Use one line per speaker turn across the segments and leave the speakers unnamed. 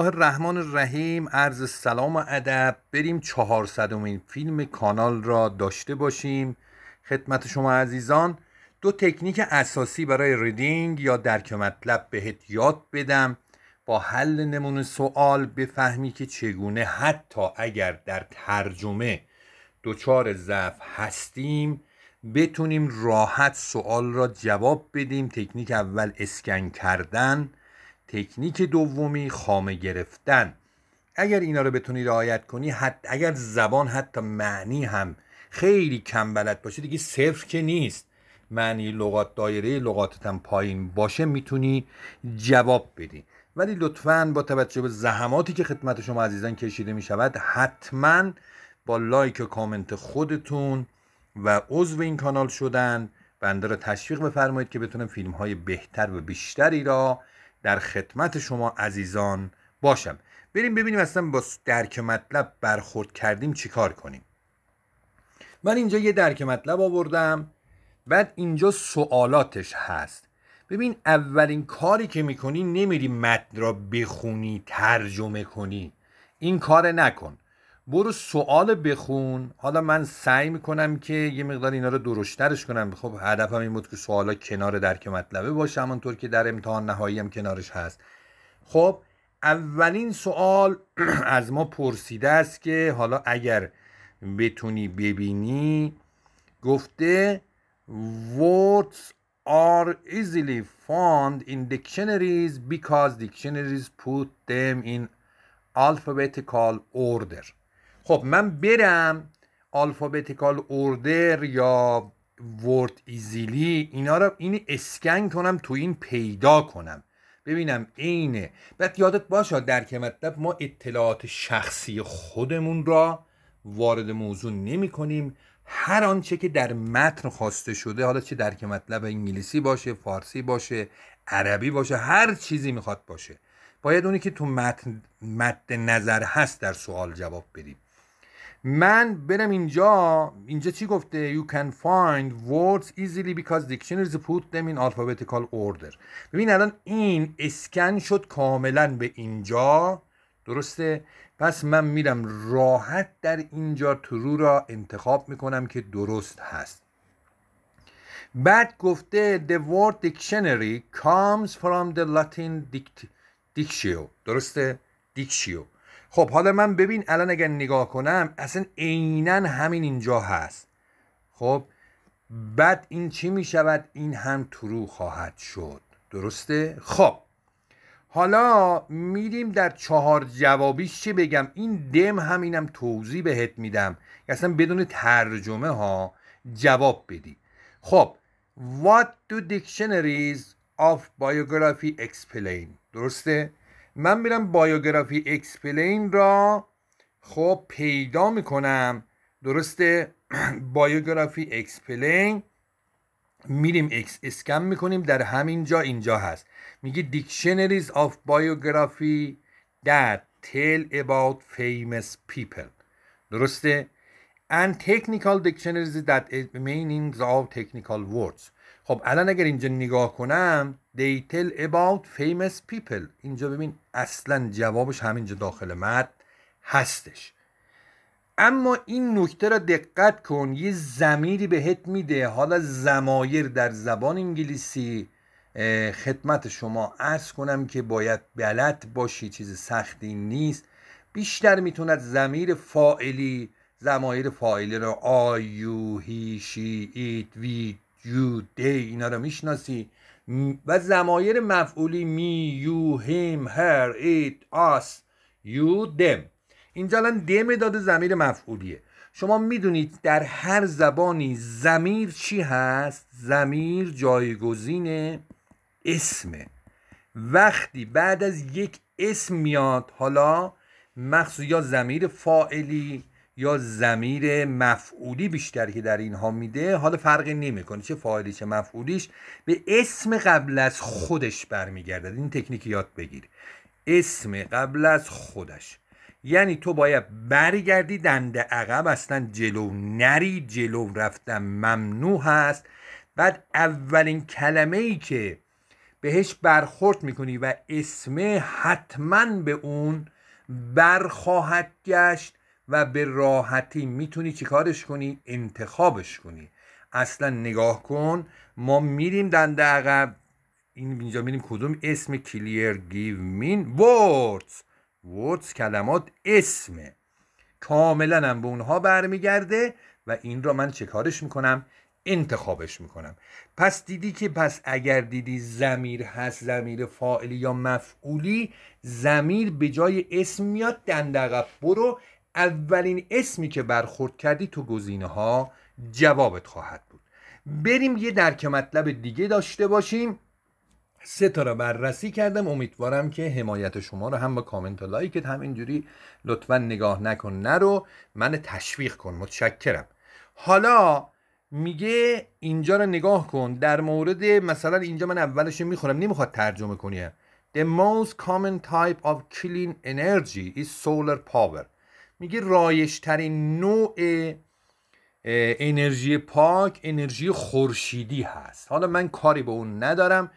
الله الرحمن الرحیم عرض سلام و ادب بریم چهارصدمین فیلم کانال را داشته باشیم خدمت شما عزیزان دو تکنیک اساسی برای ریدینگ یا درک مطلب بهت یاد بدم با حل نمونه سوال بفهمی که چگونه حتی اگر در ترجمه دچار ضعف هستیم بتونیم راحت سوال را جواب بدیم تکنیک اول اسکن کردن تکنیک دومی خامه گرفتن اگر اینا رو بتونی رعایت کنی حت اگر زبان حتی معنی هم خیلی کم بلد باشه دیگه صفر که نیست معنی لغات دایره لغاتت هم پایین باشه میتونی جواب بدی ولی لطفا با توجه به زحماتی که خدمت شما عزیزان کشیده می شود حتما با لایک و کامنت خودتون و عضو این کانال شدن بنده را تشویق بفرمایید که بتونم فیلم های بهتر و بیشتری را در خدمت شما عزیزان باشم بریم ببینیم اصلا با درک مطلب برخورد کردیم چیکار کنیم من اینجا یه درک مطلب آوردم بعد اینجا سوالاتش هست ببین اولین کاری که میکنی نمیری متن را بخونی ترجمه کنی این کار نکن برو سوال بخون حالا من سعی میکنم که یه مقدار اینا رو درشترش کنم خب هدفم این بود که سوالا کنار درک مطلبه باشه همونطور که در امتحان نهایی هم کنارش هست خب اولین سوال از ما پرسیده است که حالا اگر بتونی ببینی گفته words are easily found in dictionaries because dictionaries put them in alphabetical order خب من برم آلفابتیکال اوردر یا ورد ایزیلی اینا رو این اسکن کنم تو این پیدا کنم ببینم اینه بعد یادت باشه در که مطلب ما اطلاعات شخصی خودمون را وارد موضوع نمی کنیم هر آنچه که در متن خواسته شده حالا چه در که مطلب انگلیسی باشه فارسی باشه عربی باشه هر چیزی میخواد باشه باید اونی که تو متن مد نظر هست در سوال جواب بدیم من برم اینجا اینجا چی گفته you can find words easily because dictionaries put them in alphabetical order ببین الان این اسکن شد کاملا به اینجا درسته پس من میرم راحت در اینجا ترو را انتخاب میکنم که درست هست بعد گفته the word dictionary comes from the latin dictio درسته dictio خب حالا من ببین الان اگر نگاه کنم اصلا عینا همین اینجا هست خب بعد این چی می شود این هم ترو خواهد شد درسته خب حالا میریم در چهار جوابیش چی بگم این دم همینم توضیح بهت میدم اصلا بدون ترجمه ها جواب بدی خب What do dictionaries of biography explain درسته من میرم بایوگرافی اکسپلین را خب پیدا میکنم درسته بایوگرافی اکسپلین میریم اکس اسکم میکنیم در همین جا اینجا هست میگه دیکشنریز آف بایوگرافی در تل about famous پیپل درسته and technical dictionaries that meanings of technical words خب الان اگر اینجا نگاه کنم they tell about famous people اینجا ببین اصلا جوابش همینجا داخل متن هستش اما این نکته را دقت کن یه زمیری بهت میده حالا زمایر در زبان انگلیسی خدمت شما عرض کنم که باید بلد باشی چیز سختی نیست بیشتر میتوند زمیر فائلی زمایر فائلی را آیو هی شی ایت وی دی اینا رو میشناسی و زمایر مفعولی می یو هیم هر ایت آس یو دم اینجا الان دم داده زمیر مفعولیه شما میدونید در هر زبانی زمیر چی هست زمیر جایگزین اسمه وقتی بعد از یک اسم میاد حالا مخصوص یا زمیر فائلی یا زمیر مفعولی بیشتر که در اینها میده حالا فرقی نمیکنه چه فاعلی چه مفعولیش به اسم قبل از خودش برمیگردد این تکنیک یاد بگیر اسم قبل از خودش یعنی تو باید برگردی دند عقب اصلا جلو نری جلو رفتن ممنوع هست بعد اولین کلمه ای که بهش برخورد میکنی و اسمه حتما به اون برخواهد گشت و به راحتی میتونی چیکارش کنی انتخابش کنی اصلا نگاه کن ما میریم دنده عقب این اینجا میریم کدوم اسم کلیر گیو مین وردز وردز کلمات اسمه کاملا هم به اونها برمیگرده و این را من چیکارش میکنم انتخابش میکنم پس دیدی که پس اگر دیدی زمیر هست زمیر فاعلی یا مفعولی زمیر به جای اسم میاد دندقب برو اولین اسمی که برخورد کردی تو گزینه ها جوابت خواهد بود بریم یه درک مطلب دیگه داشته باشیم سه تا رو بررسی کردم امیدوارم که حمایت شما رو هم با کامنت و لایکت همینجوری اینجوری لطفا نگاه نکن نرو من تشویق کن متشکرم حالا میگه اینجا رو نگاه کن در مورد مثلا اینجا من اولش میخورم نمیخواد ترجمه کنیم The most common type of clean energy is solar power میگه ترین نوع انرژی پاک انرژی خورشیدی هست حالا من کاری به اون ندارم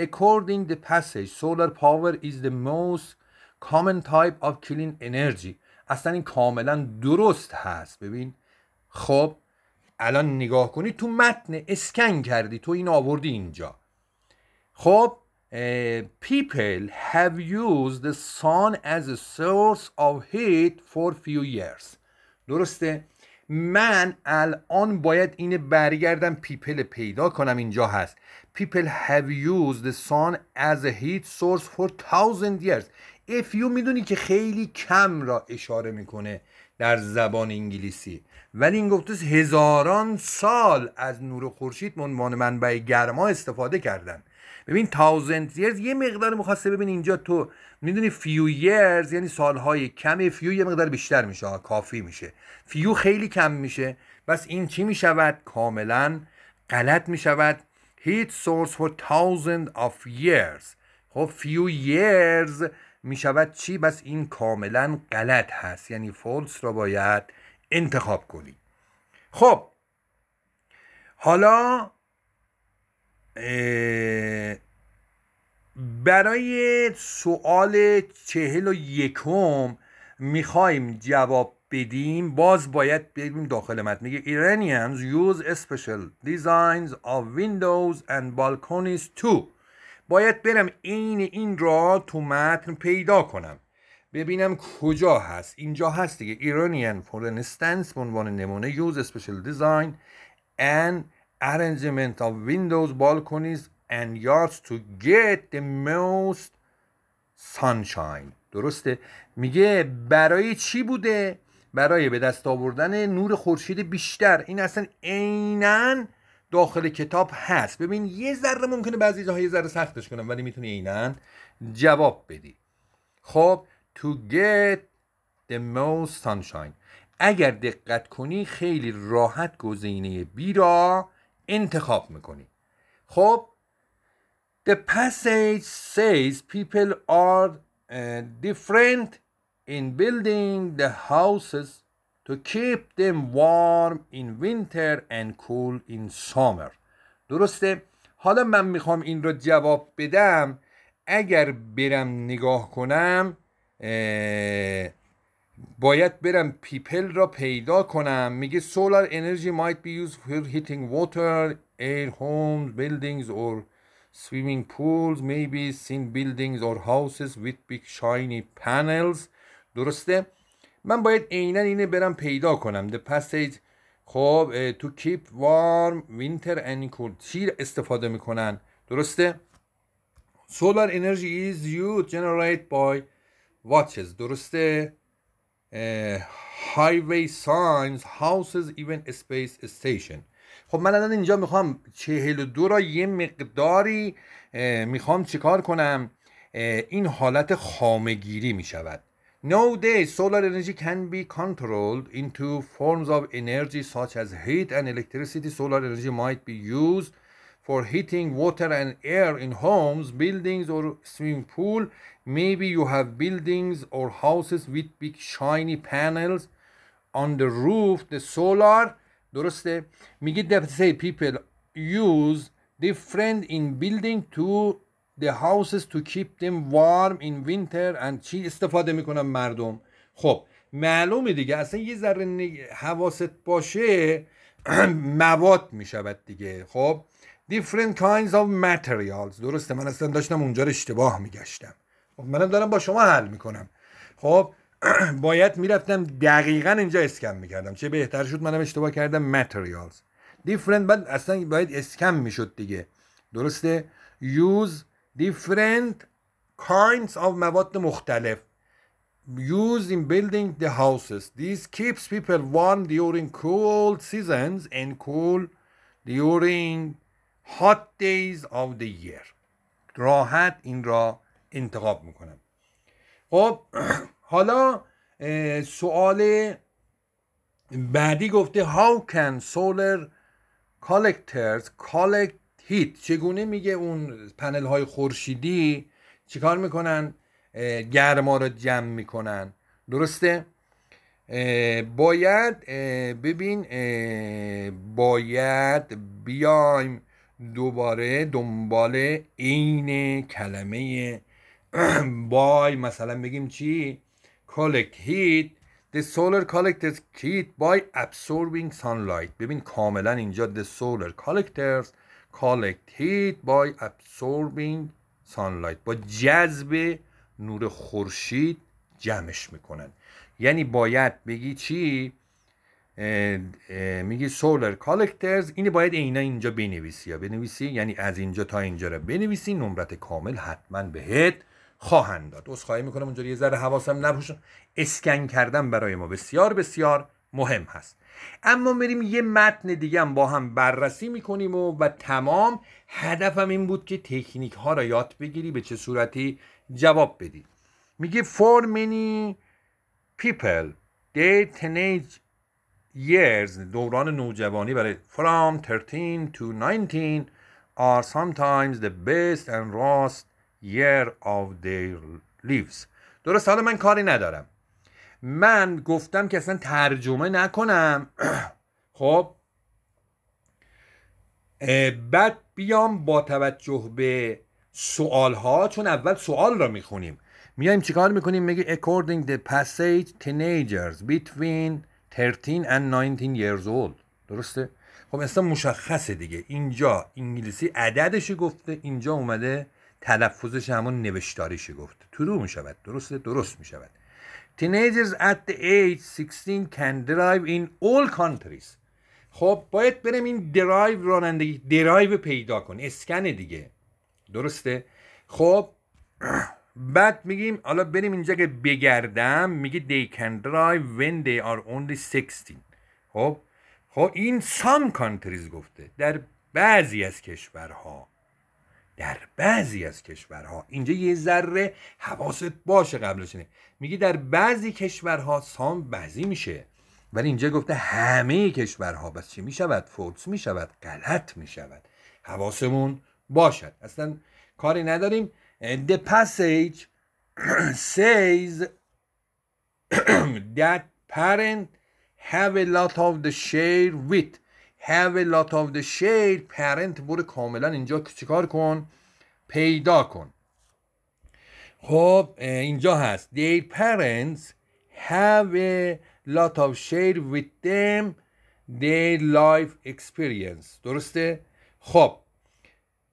According the passage solar power is the most common type of clean energy اصلا این کاملا درست هست ببین خب الان نگاه کنی تو متن اسکن کردی تو این آوردی اینجا خب Uh, people have used the sun as a source of heat for few years درسته من الان باید این برگردم پیپل پیدا کنم اینجا هست پیپل have used the sun as a heat source for thousand years if میدونی که خیلی کم را اشاره میکنه در زبان انگلیسی ولی این گفته هزاران سال از نور خورشید به عنوان منبع گرما استفاده کردن ببین تاوزند یرز یه مقدار میخواسته ببین اینجا تو میدونی فیو یرز یعنی سالهای کمی فیو یه مقدار بیشتر میشه کافی میشه فیو خیلی کم میشه بس این چی میشود کاملا غلط میشود هیت سورس فور تاوزند آف یرز خب فیو یرز میشود چی بس این کاملا غلط هست یعنی فولس را باید انتخاب کنی خب حالا برای سوال چهل و یکم میخوایم جواب بدیم باز باید بریم داخل متن میگه ایرانیانز یوز special دیزاینز of ویندوز and بالکونیز تو باید برم عین این را تو متن پیدا کنم ببینم کجا هست اینجا هست دیگه ایرانیان فور instance به عنوان نمونه یوز special دیزاین and arrangement of windows, balconies and yards to get the most sunshine درسته میگه برای چی بوده برای به دست آوردن نور خورشید بیشتر این اصلا عینا داخل کتاب هست ببین یه ذره ممکنه بعضی جاها یه ذره سختش کنم ولی میتونی عینا جواب بدی خب to get the most sunshine اگر دقت کنی خیلی راحت گزینه بی را انتخاب میکنی خب The passage says people are uh, different in building the houses to keep them warm in winter and cool in summer درسته حالا من میخوام این رو جواب بدم اگر برم نگاه کنم باید برم پیپل را پیدا کنم میگه سولار انرژی مایت بی یوز فور هیتینگ واتر ایر هوم بیلدینگز اور سویمینگ پولز می بی سین بیلدینگز اور هاوسز ویت بیگ شاینی پنلز درسته من باید عینا اینه برم پیدا کنم the passage خب تو کیپ وارم وینتر اند کول چی استفاده میکنن درسته سولار انرژی از یوز جنریت بای واچز درسته هایوی ساینز هاوسز ایون اسپیس استیشن خب من الان اینجا میخوام چهل دو را یه مقداری میخوام چیکار کنم این حالت خامگیری میشود Nowadays, solar energy can be controlled into forms of energy such as heat and electricity. Solar energy might be used for heating water and air in homes, buildings or swimming pool. Maybe you have buildings or houses with big shiny panels on the roof, the solar. درسته میگه that say people use different in building to the houses to keep them warm in winter and چی استفاده میکنن مردم خب معلومه دیگه اصلا یه ذره حواست باشه مواد میشود دیگه خب different kinds of materials درسته من اصلا داشتم اونجا رو اشتباه میگشتم خب، منم دارم با شما حل میکنم خب باید میرفتم دقیقا اینجا اسکم میکردم چه بهتر شد منم اشتباه کردم materials different بعد اصلا باید اسکم میشد دیگه درسته use different kinds of مواد مختلف use in building the houses this keeps people warm during cold seasons and cool during hot days of the year راحت این را انتخاب میکنم خب حالا سوال بعدی گفته how can solar collectors collect heat چگونه میگه اون پنل های خورشیدی چیکار میکنن گرما را جمع میکنن درسته باید ببین باید بیایم دوباره دنبال عین کلمه بای مثلا بگیم چی collect هیت the solar collectors heat by absorbing sunlight ببین کاملا اینجا the solar collectors collect heat by absorbing sunlight با جذب نور خورشید جمعش میکنن یعنی باید بگی چی میگه سولر کالکترز اینه باید اینا اینجا بنویسی یا بنویسی یعنی از اینجا تا اینجا رو بنویسی نمرت کامل حتما بهت خواهند داد عذرخواهی میکنم اونجا یه ذره حواسم نپوشن اسکن کردن برای ما بسیار بسیار مهم هست اما میریم یه متن دیگه هم با هم بررسی میکنیم و, و تمام هدفم این بود که تکنیک ها را یاد بگیری به چه صورتی جواب بدی میگه for many people their teenage years دوران نوجوانی برای from 13 to 19 are sometimes the best and worst year of their lives درست حالا من کاری ندارم من گفتم که اصلا ترجمه نکنم خب بعد بیام با توجه به سوال ها چون اول سوال را میخونیم میایم چیکار میکنیم میگه according the passage teenagers between 13 and 19 years old درسته خب اصلا مشخصه دیگه اینجا انگلیسی عددش گفته اینجا اومده تلفظش همون نوشتاریش گفته ترو می شود درسته درست می شود teenagers at the age 16 can drive in all countries خب باید برم این درایو رانندگی درایو پیدا کن اسکن دیگه درسته خب بعد میگیم حالا بریم اینجا که بگردم میگه they can drive when they are only 16 خب خب این سام کانتریز گفته در بعضی از کشورها در بعضی از کشورها اینجا یه ذره حواست باشه قبلش نه میگه در بعضی کشورها سام بعضی میشه ولی اینجا گفته همه کشورها بس چی میشود فورس میشود غلط میشود حواسمون باشد اصلا کاری نداریم the passage says that parent have a lot of the share with have a lot of the share parent برو کاملا اینجا چیکار کن پیدا کن خب اینجا هست their parents have a lot of share with them their life experience درسته؟ خب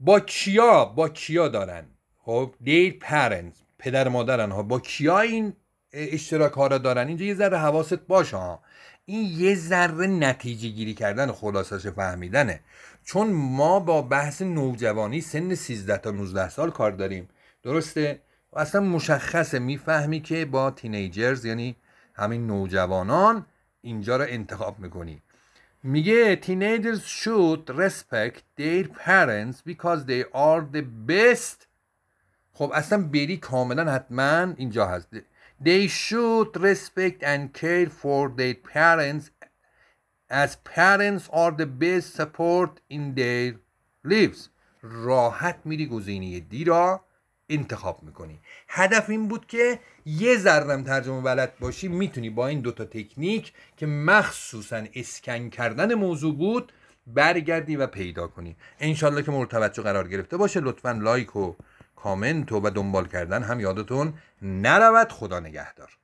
با چیا؟ با کیا دارن خب دیر پرنت پدر مادرن ها با کیا این اشتراک ها را دارن اینجا یه ذره حواست باشه ها این یه ذره نتیجه گیری کردن خلاصش فهمیدنه چون ما با بحث نوجوانی سن 13 تا 19 سال کار داریم درسته و اصلا مشخصه میفهمی که با تینیجرز یعنی همین نوجوانان اینجا را انتخاب میکنی میگه تینیجرز شود respect their parents because they آر دی best خب اصلا بری کاملا حتما اینجا هست They should respect and care for their parents as parents are the best support in their lives راحت میری گزینه دی را انتخاب میکنی هدف این بود که یه ذرم ترجمه بلد باشی میتونی با این دوتا تکنیک که مخصوصا اسکن کردن موضوع بود برگردی و پیدا کنی انشالله که مورد قرار گرفته باشه لطفا لایک و کامنت و دنبال کردن هم یادتون نرود خدا نگهدار